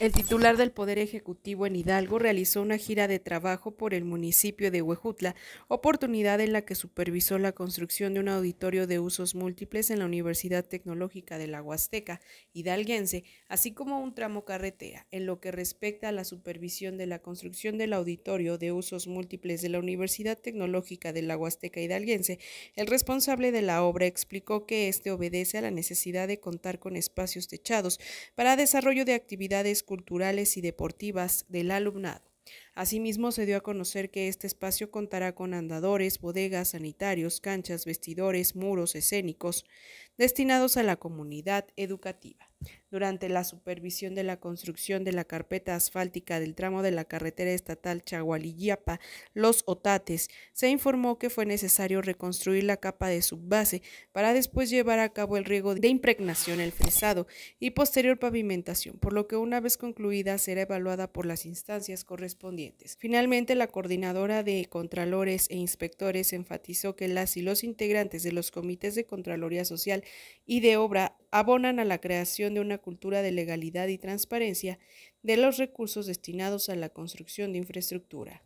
El titular del Poder Ejecutivo en Hidalgo realizó una gira de trabajo por el municipio de Huejutla, oportunidad en la que supervisó la construcción de un auditorio de usos múltiples en la Universidad Tecnológica de la Huasteca hidalguense, así como un tramo carretera. En lo que respecta a la supervisión de la construcción del auditorio de usos múltiples de la Universidad Tecnológica de la Huasteca hidalguense, el responsable de la obra explicó que este obedece a la necesidad de contar con espacios techados para desarrollo de actividades culturales y deportivas del alumnado. Asimismo, se dio a conocer que este espacio contará con andadores, bodegas, sanitarios, canchas, vestidores, muros escénicos, destinados a la comunidad educativa. Durante la supervisión de la construcción de la carpeta asfáltica del tramo de la carretera estatal Chagualillapa, Los Otates, se informó que fue necesario reconstruir la capa de subbase para después llevar a cabo el riego de impregnación, el fresado y posterior pavimentación, por lo que una vez concluida será evaluada por las instancias correspondientes Finalmente, la coordinadora de Contralores e Inspectores enfatizó que las y los integrantes de los comités de Contraloría Social y de Obra abonan a la creación de una cultura de legalidad y transparencia de los recursos destinados a la construcción de infraestructura.